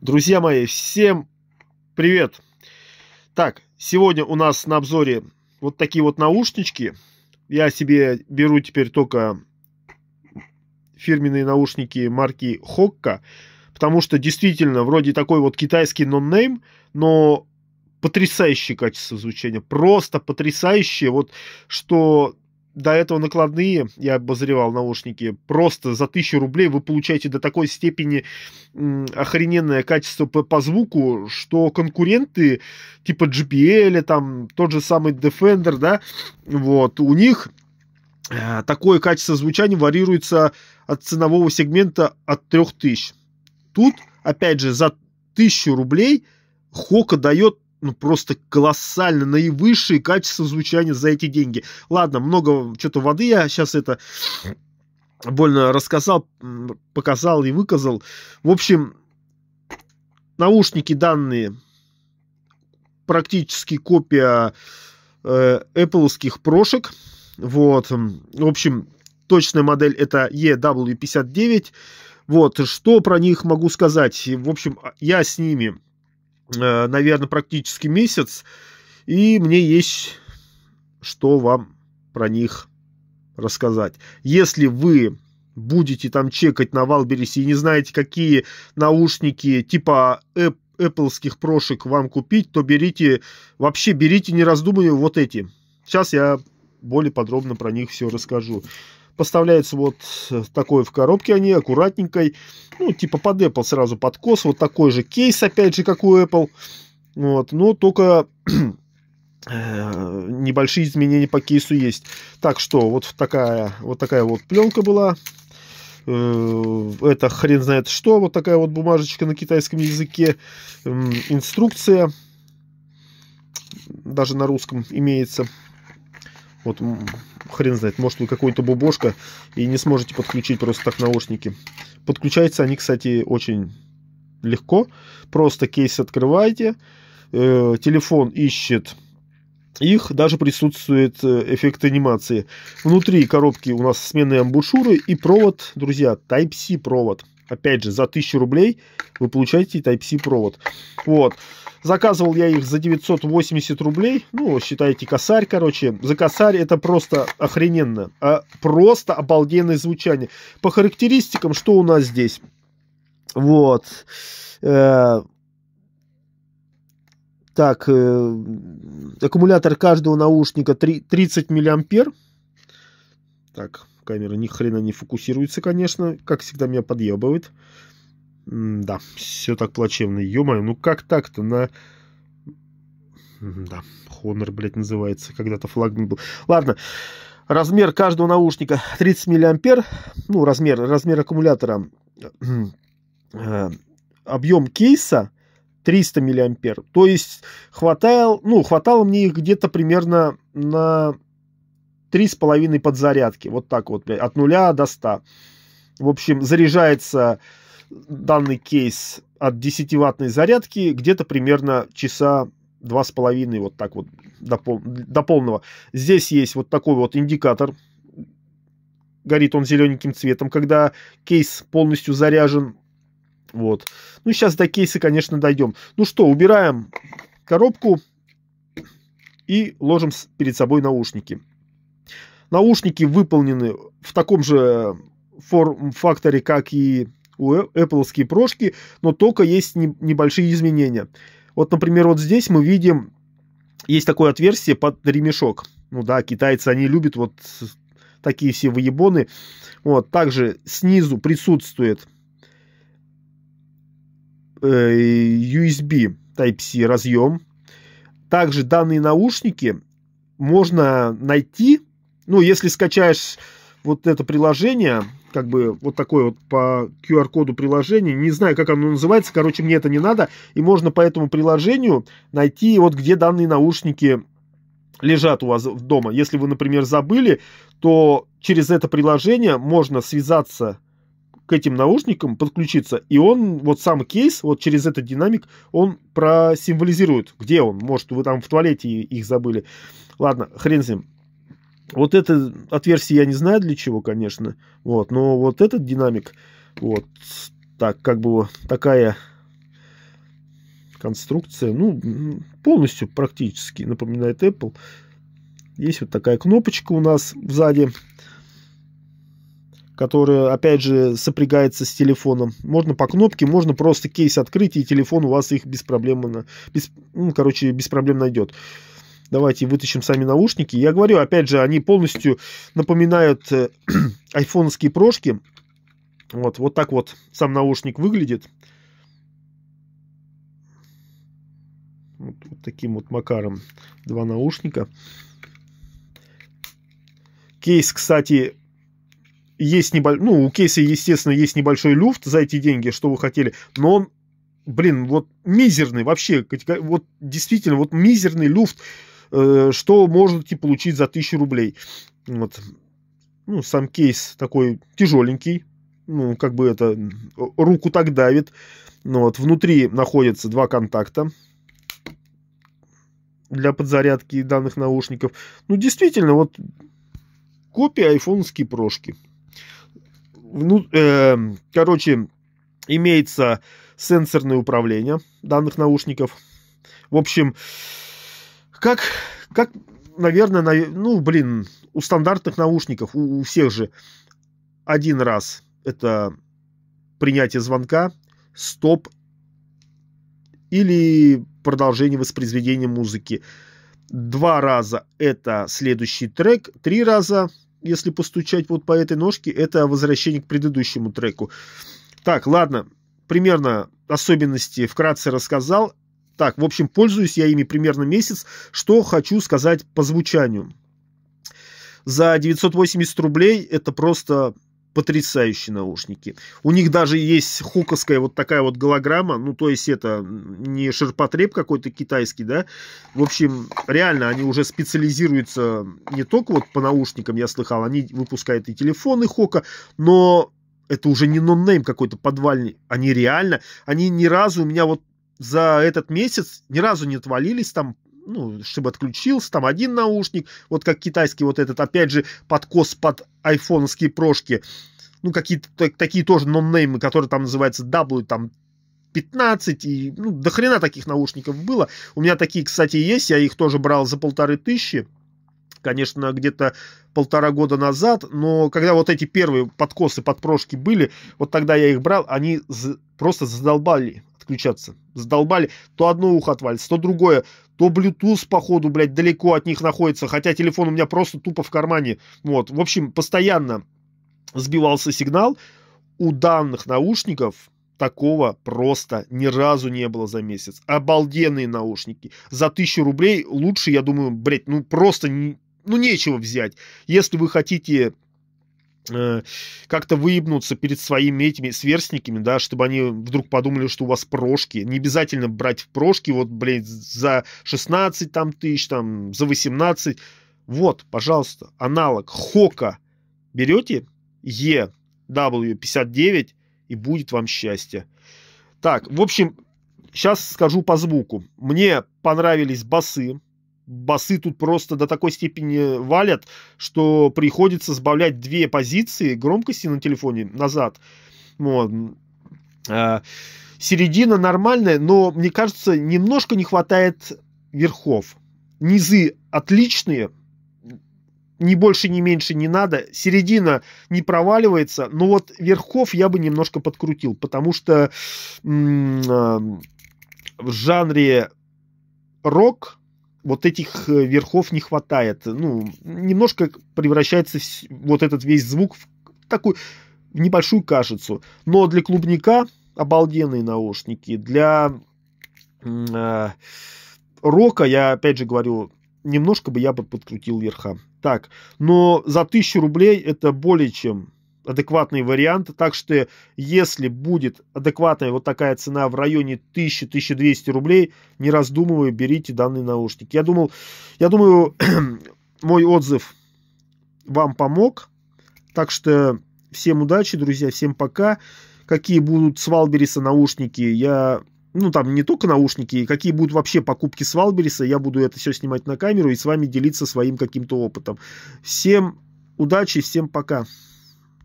Друзья мои, всем привет! Так, сегодня у нас на обзоре вот такие вот наушнички. Я себе беру теперь только фирменные наушники марки Хокка, потому что действительно вроде такой вот китайский нон-нейм, но потрясающее качество звучания, просто потрясающее, вот что до этого накладные, я обозревал наушники, просто за 1000 рублей вы получаете до такой степени охрененное качество по, по звуку, что конкуренты типа GPL, там тот же самый Defender, да, вот, у них э, такое качество звучания варьируется от ценового сегмента от 3000. Тут, опять же, за 1000 рублей Хока дает ну, просто колоссально наивысшие качества звучания за эти деньги. Ладно, много что-то воды я сейчас это больно рассказал, показал и выказал. В общем, наушники данные практически копия э, apple прошек. Вот, в общем, точная модель это EW59. Вот, что про них могу сказать? В общем, а, я с ними Э, наверное, практически месяц, и мне есть что вам про них рассказать. Если вы будете там чекать на Валбересе и не знаете, какие наушники типа Appleских прошек вам купить, то берите, вообще берите, не раздумывая, вот эти. Сейчас я более подробно про них все расскажу поставляется вот э, такой в коробке они, аккуратненькой. Ну, типа под Apple сразу подкос. Вот такой же кейс, опять же, как у Apple. Вот, но только э, небольшие изменения по кейсу есть. Так что, вот такая вот, такая вот пленка была. Э, это хрен знает что. Вот такая вот бумажечка на китайском языке. Инструкция. Даже на русском имеется. Вот хрен знает, может вы какой-то бубошка и не сможете подключить просто так наушники. Подключаются они, кстати, очень легко. Просто кейс открываете, э, телефон ищет их, даже присутствует э, эффект анимации. Внутри коробки у нас сменные амбушюры и провод, друзья, Type-C провод. Опять же, за 1000 рублей вы получаете Type-C провод. Вот. Заказывал я их за 980 рублей. Ну, считайте, косарь, короче. За косарь это просто охрененно. А, просто обалденное звучание. По характеристикам, что у нас здесь? Вот. Э -э так, э аккумулятор каждого наушника 30 миллиампер. Так, камера ни хрена не фокусируется, конечно. Как всегда, меня подъебывает. да, все так плачевно. Ё-моё, ну как так-то на... М да, Honor, блядь, называется. Когда-то флагман был. Ладно. Размер каждого наушника 30 миллиампер. Ну, размер, размер аккумулятора. Э, Объем кейса 300 миллиампер. То есть хватало, ну, хватало мне их где-то примерно на три с половиной подзарядки. Вот так вот, от нуля до 100. В общем, заряжается данный кейс от 10-ваттной зарядки где-то примерно часа два с половиной вот так вот до, пол, до полного. Здесь есть вот такой вот индикатор. Горит он зелененьким цветом, когда кейс полностью заряжен. Вот. Ну, сейчас до кейса, конечно, дойдем. Ну что, убираем коробку и ложим перед собой наушники. Наушники выполнены в таком же э, форм-факторе, как и у э, Apple прошки, но только есть небольшие изменения. Вот, например, вот здесь мы видим, есть такое отверстие под ремешок. Ну да, китайцы, они любят вот такие все выебоны. Вот, также снизу присутствует э, USB Type-C разъем. Также данные наушники можно найти ну, если скачаешь вот это приложение, как бы вот такое вот по QR-коду приложение, не знаю, как оно называется, короче, мне это не надо, и можно по этому приложению найти вот где данные наушники лежат у вас дома. Если вы, например, забыли, то через это приложение можно связаться к этим наушникам, подключиться, и он, вот сам кейс, вот через этот динамик, он просимволизирует, где он. Может, вы там в туалете их забыли. Ладно, хрен с ним. Вот это отверстие я не знаю для чего, конечно. Вот, но вот этот динамик, вот, так, как бы такая конструкция, ну, полностью практически напоминает Apple. Есть вот такая кнопочка у нас сзади, которая, опять же, сопрягается с телефоном. Можно по кнопке, можно просто кейс открыть, и телефон у вас их без проблем, без, ну, короче, без проблем найдет. Давайте вытащим сами наушники. Я говорю, опять же, они полностью напоминают э, айфоновские прошки. Вот, вот так вот сам наушник выглядит. Вот, вот таким вот макаром два наушника. Кейс, кстати, есть небольшой... Ну, у кейса, естественно, есть небольшой люфт за эти деньги, что вы хотели. Но он, блин, вот мизерный вообще. Вот действительно, вот мизерный люфт э, что можете получить за 1000 рублей. Вот. Ну, сам кейс такой тяжеленький, ну, как бы это, руку так давит. Ну, вот, внутри находятся два контакта для подзарядки данных наушников. Ну, действительно, вот копия айфонские прошки. Ну, э, короче, имеется сенсорное управление данных наушников. В общем, как, как наверное, на, ну, блин, у стандартных наушников, у, у всех же один раз это принятие звонка, стоп или продолжение воспроизведения музыки. Два раза это следующий трек, три раза, если постучать вот по этой ножке, это возвращение к предыдущему треку. Так, ладно, примерно особенности вкратце рассказал. Так, в общем, пользуюсь я ими примерно месяц. Что хочу сказать по звучанию. За 980 рублей это просто потрясающие наушники. У них даже есть хуковская вот такая вот голограмма, ну, то есть это не ширпотреб какой-то китайский, да. В общем, реально они уже специализируются не только вот по наушникам, я слыхал, они выпускают и телефоны Хока, но это уже не нон ноннейм какой-то подвальный, они реально, они ни разу у меня вот за этот месяц ни разу не отвалились там, ну, чтобы отключился, там один наушник, вот как китайский вот этот, опять же, подкос под айфоновские прошки, ну, какие-то так, такие тоже нон ноннеймы, которые там называются W, там, 15, и, ну, до хрена таких наушников было. У меня такие, кстати, есть, я их тоже брал за полторы тысячи, конечно, где-то полтора года назад, но когда вот эти первые подкосы, подпрошки были, вот тогда я их брал, они просто задолбали отключаться. сдолбали, То одно ухо отвалится, то другое. То Bluetooth, походу, блядь, далеко от них находится. Хотя телефон у меня просто тупо в кармане. Вот. В общем, постоянно сбивался сигнал. У данных наушников такого просто ни разу не было за месяц. Обалденные наушники. За тысячу рублей лучше, я думаю, блядь, ну просто... Не, ну, нечего взять. Если вы хотите Э, как-то выебнуться перед своими этими сверстниками, да, чтобы они вдруг подумали, что у вас прошки. Не обязательно брать в прошки, вот, блядь, за 16 там тысяч, там, за 18. Вот, пожалуйста, аналог Хока. Берете EW59 и будет вам счастье. Так, в общем, сейчас скажу по звуку. Мне понравились басы, басы тут просто до такой степени валят, что приходится сбавлять две позиции громкости на телефоне назад. Вот. А, середина нормальная, но, мне кажется, немножко не хватает верхов. Низы отличные, ни больше, ни меньше не надо. Середина не проваливается, но вот верхов я бы немножко подкрутил, потому что а, в жанре рок вот этих э, верхов не хватает. Ну, немножко превращается вот этот весь звук в такую в небольшую кашицу. Но для клубника обалденные наушники. Для э, рока, я опять же говорю, немножко бы я бы подкрутил верха. Так, но за 1000 рублей это более чем адекватный вариант, Так что если будет адекватная вот такая цена в районе 1000-1200 рублей, не раздумывая, берите данный наушник. Я думал, я думаю, мой отзыв вам помог. Так что всем удачи, друзья, всем пока. Какие будут с Валбериса наушники, я ну, там не только наушники, какие будут вообще покупки с Валбериса, я буду это все снимать на камеру и с вами делиться своим каким-то опытом. Всем удачи, всем пока.